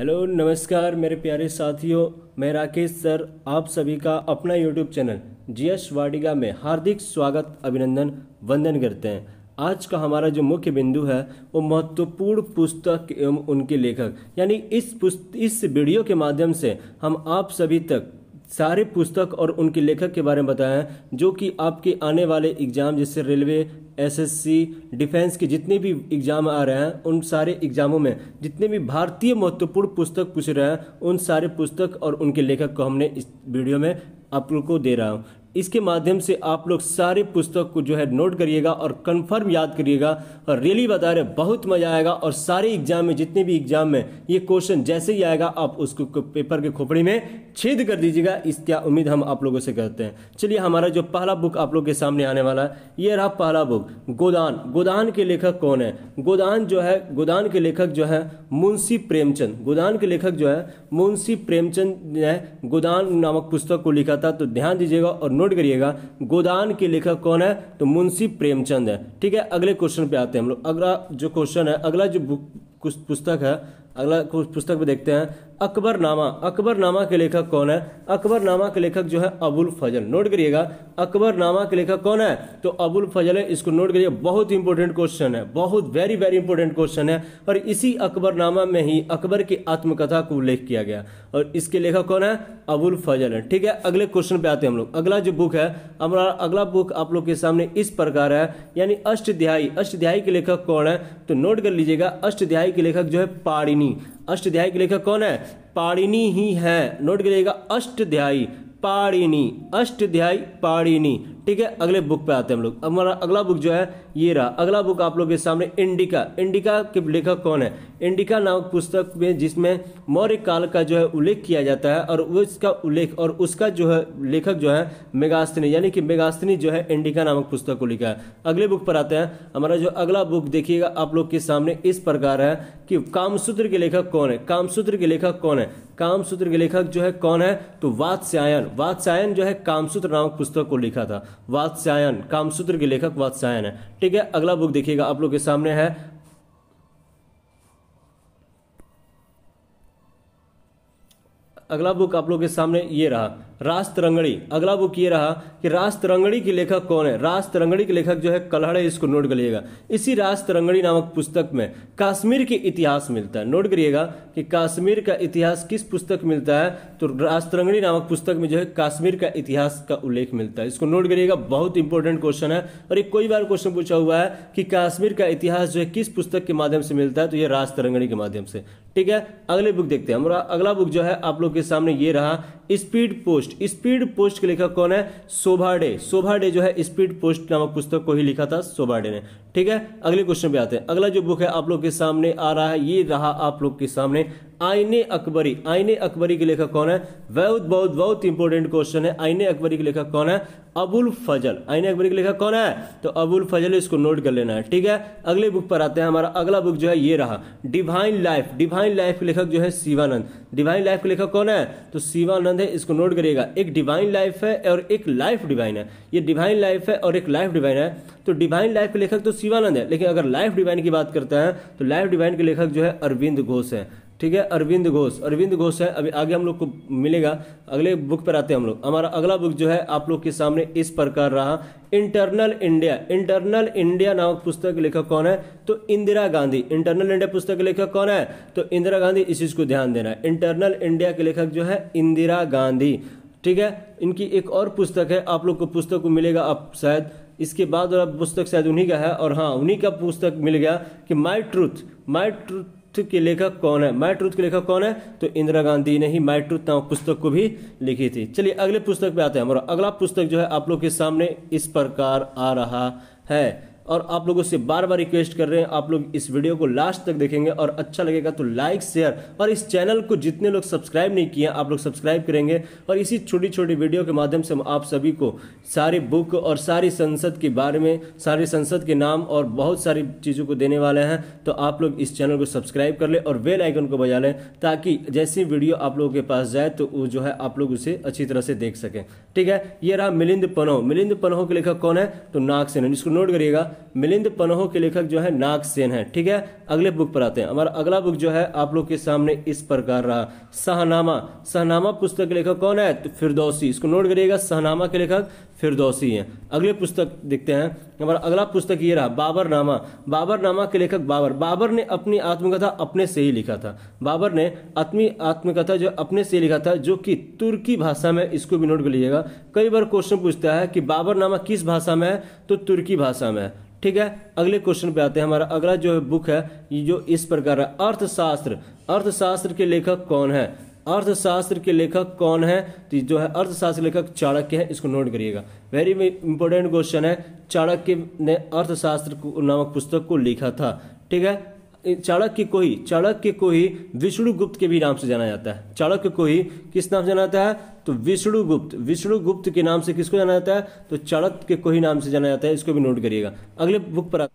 hello नमस्कार मेरे प्यारे साथियों मैं राकेश सर आप सभी का अपना YouTube channel G S Vadika में हार्दिक स्वागत अभिनंदन वंदन करते हैं आज का हमारा जो मुख्य बिंदु है वो महत्वपूर्ण पुस्तक एवं उनके लेखक यानी इस पुस्त इस वीडियो के माध्यम से हम आप सभी तक सारे पुस्तक और उनके लेखक के बारे में बताएं जो कि आपके आने वाले एग्ज़ाम जैसे रेलवे एसएससी डिफेंस के जितने भी एग्ज़ाम आ रहे हैं उन सारे एग्ज़ामों में जितने भी भारतीय महत्वपूर्ण पुस्तक पूछ रहे हैं उन सारे पुस्तक और उनके लेखक को हमने इस वीडियो में आप लोग को दे रहा हूँ इसके माध्यम से आप लोग सारे पुस्तक को जो है नोट करिएगा और कंफर्म याद करिएगा और रियली बता रहे बहुत मज़ा आएगा और सारे एग्जाम में जितने भी एग्जाम में ये क्वेश्चन जैसे ही आएगा आप उसको पेपर के खोपड़ी में छेद कर दीजिएगा इसका उम्मीद हम आप लोगों से करते हैं चलिए हमारा जो पहला बुक आप लोग के सामने आने वाला है ये रहा पहला बुक गोदान गोदान के लेखक कौन है गोदान जो है गोदान के लेखक जो है मुंशी प्रेमचंद गोदान के लेखक जो है मुंशी प्रेमचंद ने गोदान नामक पुस्तक को लिखा था तो ध्यान दीजिएगा और नोट करिएगा गोदान के लेखक कौन है तो मुंशी प्रेमचंद है ठीक है अगले क्वेश्चन पे आते हैं हम लोग अगला जो क्वेश्चन है अगला जो पुस्तक है अगला पुस्तक पे देखते हैं अकबरनामा अकबरनामा के लेखक कौन है अकबरनामा के लेखक जो है अबुल फजल नोट करिएगा अकबरनामा के लेखक कौन है तो अबुल फजल है इसको नोट करिए बहुत इंपॉर्टेंट क्वेश्चन है बहुत वेरी वेरी इंपॉर्टेंट क्वेश्चन है और इसी अकबरनामा में ही अकबर की आत्मकथा को उल्लेख किया गया और इसके लेखक कौन है अबुल फजल है ठीक है अगले क्वेश्चन पे आते हैं हम लोग अगला जो बुक है हमारा अगला बुक आप लोग के सामने इस प्रकार है यानी अष्टध्यायी अष्टध्यायी के लेखक कौन है तो नोट कर लीजिएगा अष्टध्यायी के लेखक जो है पाड़िनी अष्टाध्यायी के लेखक कौन है पाड़िनी ही है नोट करिएगा अष्टाध्यायी पाड़िनी अष्टाध्यायी पाड़िनी ठीक है अगले बुक पे आते हैं हम लोग हमारा अगला बुक जो है ये रहा अगला बुक आप लोग के सामने इंडिका इंडिका के लेखक कौन है इंडिका नामक पुस्तक में जिसमें मौर्य काल का जो है उल्लेख किया जाता है और उसका उल्लेख और उसका जो है लेखक जो है मेगास्तनी यानी कि मेगास्तनी जो है इंडिका नामक पुस्तक को लिखा है अगले बुक पर आते हैं हमारा जो अगला बुक देखिएगा आप लोग के सामने इस प्रकार है कि कामसूत्र के लेखक कौन है कामसूत्र के लेखक कौन है कामसूत्र के लेखक जो है कौन है तो वात्स्यायन वात्स्यायन जो है कामसूत्र नामक पुस्तक को लिखा था वात्स्यायन कामसूत्र के लेखक वात्स्यायन है ठीक है अगला बुक देखिएगा आप लोग के सामने है अगला बुक आप लोग के सामने ये रहा रास अगला बुक ये रहा कि रास तरंगड़ी के लेखक कौन है रास के लेखक जो है कलहड़े इसको नोट करिएगा इसी रास नामक पुस्तक में काश्मीर के इतिहास मिलता है नोट करिएगा कि काश्मीर का इतिहास किस पुस्तक मिलता है तो रास नामक पुस्तक में जो है काश्मीर का इतिहास का उल्लेख मिलता है इसको नोट करिएगा बहुत इंपॉर्टेंट क्वेश्चन है और एक कई बार क्वेश्चन पूछा हुआ है कि काश्मीर का इतिहास जो है किस पुस्तक के माध्यम से मिलता है तो यह रास तरंगड़ी के माध्यम से ठीक है अगले बुक देखते हैं हमारा अगला बुक जो है आप लोग के सामने ये रहा speed post post speed post के लेखक कौन है सोभाडे सोभाडे जो है स्पीड पोस्ट नामक पुस्तक को ही लिखा था सोभाडे ने ठीक है अगले क्वेश्चन पे आते हैं अगला जो बुक है आप लोग के सामने आ रहा है ये रहा आप लोग के सामने आईने अकबरी आईने अकबरी के लेखक कौन है बहुत बहुत बहुत इंपॉर्टेंट क्वेश्चन है आईने अकबरी के लेखक कौन है अबुल फजल आईने अकबरी के लेखक कौन है तो अबुल फजल इसको नोट कर लेना है ठीक है अगले बुक पर आते हैं हमारा अगला बुक जो है ये रहा डिवाइन लाइफ डिवाइन लाइफ के लेखक जो है शिवानंद डिवाइन लाइफ के लेखक कौन है तो शिवानंद है इसको नोट करिएगा एक डिवाइन लाइफ है और एक लाइफ डिवाइन है ये डिवाइन लाइफ है और एक लाइफ डिवाइन है तो डिवाइन लाइफ के लेखक तो शिवानंद है लेकिन अगर लाइफ डिवाइन की बात करते हैं तो लाइफ डिवाइन के लेखक जो है अरविंद घोष है ठीक है अरविंद घोष अरविंद घोष है अभी आगे हम लोग को मिलेगा अगले बुक पर आते हैं हम लोग हमारा अगला बुक जो है आप लोग के सामने इस प्रकार रहा इंटरनल इंडिया इंटरनल इंडिया नामक पुस्तक लेखक कौन है तो इंदिरा गांधी इंटरनल इंडिया पुस्तक के लेखक कौन है तो इंदिरा गांधी इस चीज को ध्यान देना है इंटरनल इंडिया के लेखक जो है इंदिरा गांधी ठीक है इनकी एक और पुस्तक है आप लोग को पुस्तक को मिलेगा आप शायद इसके बाद पुस्तक शायद उन्हीं का है और हाँ उन्हीं का पुस्तक मिल गया कि my truth my truth truth के लेखक कौन है माई ट्रूथ के लेखक कौन है तो इंदिरा गांधी ने ही माई ट्रूथ नाम पुस्तक को भी लिखी थी चलिए अगले पुस्तक पे आते हैं हमारा अगला पुस्तक जो है आप लोग के सामने इस प्रकार आ रहा है और आप लोगों से बार बार रिक्वेस्ट कर रहे हैं आप लोग इस वीडियो को लास्ट तक देखेंगे और अच्छा लगेगा तो लाइक शेयर और इस चैनल को जितने लोग सब्सक्राइब नहीं किए आप लोग सब्सक्राइब करेंगे और इसी छोटी छोटी वीडियो के माध्यम से हम आप सभी को सारी बुक और सारी संसद के बारे में सारी संसद के नाम और बहुत सारी चीज़ों को देने वाले हैं तो आप लोग इस चैनल को सब्सक्राइब कर लें और बेल आइकन को बजा लें ताकि जैसी वीडियो आप लोगों के पास जाए तो वो जो है आप लोग उसे अच्छी तरह से देख सकें ठीक है ये रहा मिलिंद पनोह मिलिंद पनोह के लेखक कौन है तो नाग सेन इसको नोट करिएगा मिलिंद पनहो के लेखक जो है नागसेन है ठीक है अगले बुक पर आते हैं हमारा अगला बुक जो है आप लोग के सामने इस प्रकार रहा सहनामा सहनामा पुस्तक के लेखक कौन है तो फिरदौसी इसको नोट करिएगा सहनामा के लेखक फिरदौसी हैं अगले पुस्तक देखते हैं हमारा अगला पुस्तक ये रहा बाबरनामा बाबरनामा के लेखक बाबर बाबर ने अपनी आत्मकथा अपने से ही लिखा था बाबर ने अपनी आत्मकथा जो अपने से लिखा था जो कि तुर्की भाषा में इसको भी नोट कर लीजिएगा कई बार क्वेश्चन पूछता है कि बाबरनामा किस भाषा में है तो तुर्की भाषा में है ठीक है अगले क्वेश्चन पे आते हैं हमारा अगला जो है बुक है ये जो इस प्रकार है अर्थशास्त्र अर्थशास्त्र के लेखक कौन है अर्थशास्त्र के लेखक कौन है तो जो है अर्थशास्त्र लेखक चाणक्य है इसको नोट करिएगा वेरी इंपॉर्टेंट क्वेश्चन है चाणक्य ने अर्थशास्त्र नामक पुस्तक को लिखा था ठीक है चाणक्य को ही चाणक्य को ही विष्णुगुप्त के भी नाम से जाना जाता है चाणक्य को ही किस नाम से जाना जाता है तो विष्णुगुप्त विष्णुगुप्त के नाम से किसको जाना जाता है तो चाणक्य को ही नाम से जाना जाता है इसको भी नोट करिएगा अगले बुक पर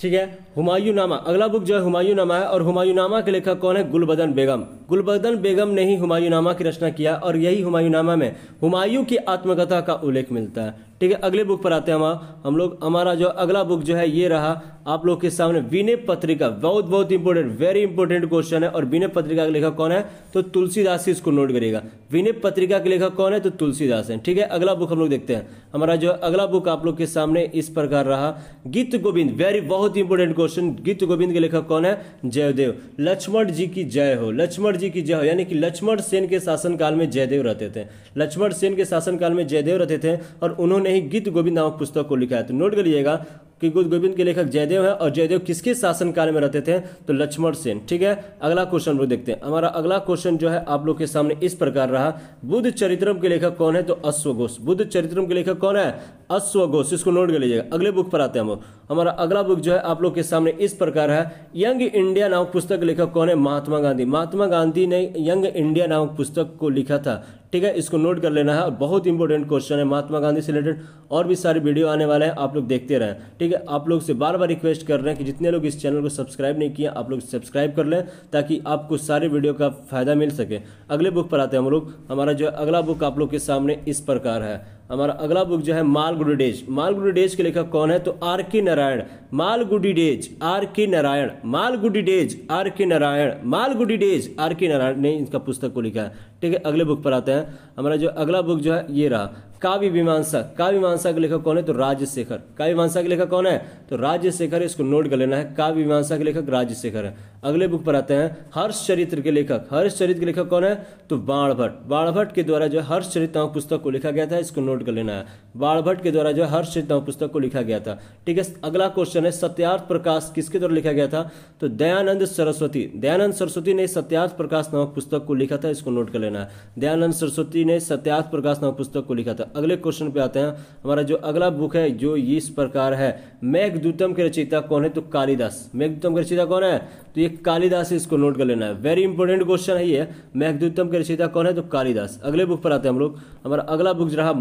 ठीक है हुमायूं नामा अगला बुक जो है हुमायूं नामा है और हुमायूं नामा के लेखक कौन है गुलबदन बेगम गुलबदन बेगम ने ही हुमायूं नामा की रचना किया और यही हुमायूं नामा में हुमायूं की आत्मकथा का उल्लेख मिलता है ठीक है अगले बुक पर आते हैं हम हम लोग हमारा जो अगला बुक जो है ये रहा आप लोग के सामने विनय पत्रिका बहुत बहुत इंपॉर्टेंट वेरी इंपॉर्टेंट क्वेश्चन है और विनय पत्रिका का लेखक कौन है तो तुलसीदास ही इसको नोट करेगा विनय पत्रिका के लेखक कौन है तो तुलसीदास है ठीक है अगला बुक हम लोग देखते हैं हमारा जो अगला बुक आप लोग के सामने इस प्रकार रहा गीत गोविंद वेरी बहुत इंपॉर्टेंट क्वेश्चन गीत गोविंद के लेखक कौन है जयदेव लक्ष्मण जी की जय हो लक्ष्मण जी की जय हो यानी कि लक्ष्मण सेन के शासनकाल में जयदेव रहते थे लक्ष्मण सेन के शासनकाल में जयदेव रहते थे और उन्होंने उन्होंने ही गीत गोविंद नामक पुस्तक को लिखा है तो नोट कर लीजिएगा कि गुरु गोविंद के लेखक जयदेव हैं और जयदेव किसके शासनकाल में रहते थे तो लक्ष्मण सेन ठीक है अगला क्वेश्चन लोग देखते हैं हमारा अगला क्वेश्चन जो है आप लोग के सामने इस प्रकार रहा बुद्ध चरित्रम के लेखक कौन है तो अश्वघोष बुद्ध चरित्रम के लेखक कौन है अश्वघोष इसको नोट कर लीजिएगा अगले बुक पर आते हैं हम हमारा अगला बुक जो है आप लोग के सामने इस प्रकार है यंग इंडिया नामक पुस्तक लेखक कौन है महात्मा गांधी महात्मा गांधी ने यंग इंडिया नामक पुस्तक को लिखा था ठीक है इसको नोट कर लेना है और बहुत इंपॉर्टेंट क्वेश्चन है महात्मा गांधी से रिलेटेड और भी सारे वीडियो आने वाले हैं आप लोग देखते रहें ठीक है आप लोग से बार बार रिक्वेस्ट कर रहे हैं कि जितने लोग इस चैनल को सब्सक्राइब नहीं किया आप लोग सब्सक्राइब कर लें ताकि आपको सारे वीडियो का फायदा मिल सके अगले बुक पर आते हैं हम लोग हमारा जो अगला बुक आप लोग के सामने इस प्रकार है हमारा अगला बुक जो है मालगुडी डेज मालगुडी डेज के लेखक कौन है तो आर के नारायण मालगुडी डेज आर के नारायण मालगुडी डेज आर के नारायण मालगुडी डेज आर के नारायण ने इनका पुस्तक को लिखा है ठीक है अगले बुक पर आते हैं हमारा जो अगला बुक जो है ये रहा काव्य मीमांसा काव्य मीमांसा के लेखक कौन है तो राजशेखर काव्य मीमांसा के लेखक कौन है तो राजशेखर इसको नोट कर लेना है काव्य मीमांसा के लेखक राजशेखर है अगले बुक पर आते हैं हर्ष चरित्र के लेखक हर्ष चरित्र के लेखक कौन है तो बाणभट्ट बाणभट्ट के द्वारा जो है हर्ष चरित्र पुस्तक को लिखा गया था इसको नोट कर लेना है बाणभट्ट के द्वारा जो है हर्ष चरित्र पुस्तक को लिखा गया था ठीक है अगला क्वेश्चन है सत्यार्थ प्रकाश किसके द्वारा लिखा गया था तो दयानंद सरस्वती दयानंद सरस्वती ने सत्यार्थ प्रकाश नामक पुस्तक को लिखा था इसको नोट कर लेना है दयानंद सरस्वती ने सत्यार्थ प्रकाश नामक पुस्तक को लिखा था अगले क्वेश्चन पे आते हैं हमारा जो अगला बुक है जो इस प्रकार है मेघदूतम के रचयिता कौन है तो कालिदास मेघदूतम के रचयिता कौन है तो ये कालिदास है इसको नोट कर लेना है वेरी इंपॉर्टेंट क्वेश्चन है ये मेघदूतम के रचयिता कौन है तो कालिदास अगले बुक पर आते हैं हम लोग हमारा अगला बुक रहा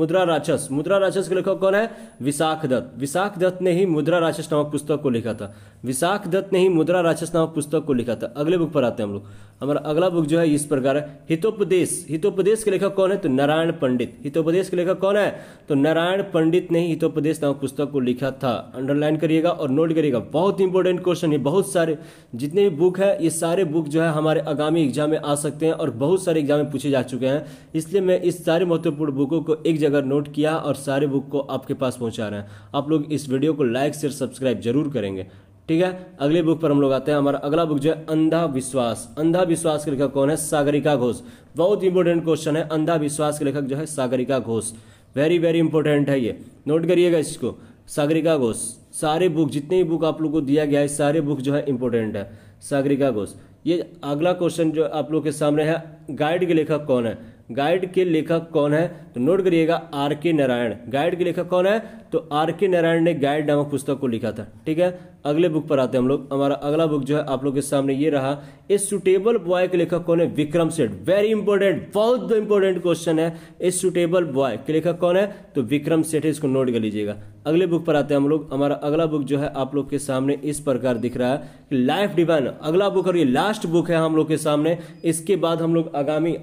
मुद्रा राक्षस मुद्रा राक्षस के लेखक कौन है विशाख दत्त विशाख दत्त ने ही मुद्रा राक्षस नामक पुस्तक को लिखा था विशाख दत्त ने ही मुद्रा राक्षस नामक पुस्तक को लिखा था अगले बुक पर आते हैं हम लोग हमारा अगला बुक जो है इस प्रकार है हितोपदेश हितोपदेश के लेखक कौन है तो नारायण पंडित हितोपदेश के लेखक कौन है तो नारायण पंडित ने हितोपदेश नामक पुस्तक को लिखा था अंडरलाइन करिएगा और नोट करिएगा बहुत इंपॉर्टेंट क्वेश्चन है बहुत सारे जितने भी बुक है ये सारे बुक जो है हमारे आगामी एग्जाम में आ सकते हैं और बहुत सारे एग्जाम में पूछे जा चुके हैं इसलिए मैं इस सारे महत्वपूर्ण बुकों को एक जगह नोट किया और सारे बुक को आपके पास पहुंचा रहे हैं आप लोग इस वीडियो को लाइक शेयर सब्सक्राइब जरूर करेंगे ठीक है अगली बुक पर हम लोग आते हैं हमारा अगला बुक जो है अंधा विश्वास अंधा विश्वास के लेखक कौन है सागरिका घोष बहुत इंपॉर्टेंट क्वेश्चन है अंधा विश्वास के लेखक जो है Sagarika Ghose very very important है ये नोट करिएगा इसको सागरिका घोष सारे बुक जितने भी बुक आप लोग को दिया गया है सारे बुक जो है इंपॉर्टेंट है सागरिका घोष ये अगला क्वेश्चन जो आप लोग के सामने है गाइड के लेखक कौन है गाइड के लेखक कौन है तो नोट करिएगा आर के नारायण गाइड के लेखक कौन है तो आर के नारायण ने गाइड नामक पुस्तक को लिखा था ठीक है अगले बुक पर आते हैं हम लोग हमारा अगला बुक जो है आप लोग के सामने ये रहा ए सुटेबल बॉय के लेखक कौन है विक्रम सेठ वेरी इंपॉर्टेंट बहुत इंपॉर्टेंट क्वेश्चन है ए सुटेबल बॉय के लेखक कौन है तो विक्रम सेठ इसको नोट कर लीजिएगा अगले बुक पर आते हैं हम लोग हमारा अगला बुक जो है आप लोग के सामने इस प्रकार दिख रहा है कि लाइफ डिवाइन अगला बुक और ये लास्ट बुक है हम लोग के सामने इसके बाद हम लोग आगामी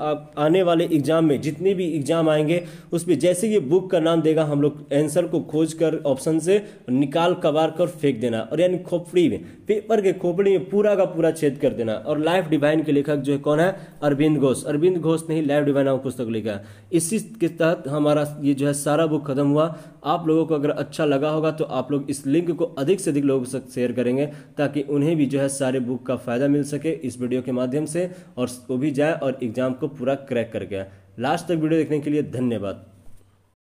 आने वाले एग्जाम में जितने भी एग्जाम आएंगे उसमें जैसे ये बुक का नाम देगा हम लोग एंसर को खोज कर ऑप्शन से निकाल कबार कर फेंक देना और यानी खोपड़ी में पेपर के खोपड़ी में पूरा का पूरा छेद कर देना और लाइफ डिवाइन के लेखक जो है कौन है अरविंद घोष अरविंद घोष ने ही लाइफ डिवाइन नाम पुस्तक लिखा है इसी के तहत हमारा ये जो है सारा बुक खत्म हुआ आप लोगों को अगर अच्छा लगा होगा तो आप लोग इस लिंक को अधिक से अधिक लोगों तक शेयर करेंगे ताकि उन्हें भी जो है सारे बुक का फायदा मिल सके इस वीडियो के माध्यम से और वो भी जाए और एग्जाम को पूरा क्रैक करके लास्ट तक वीडियो देखने के लिए धन्यवाद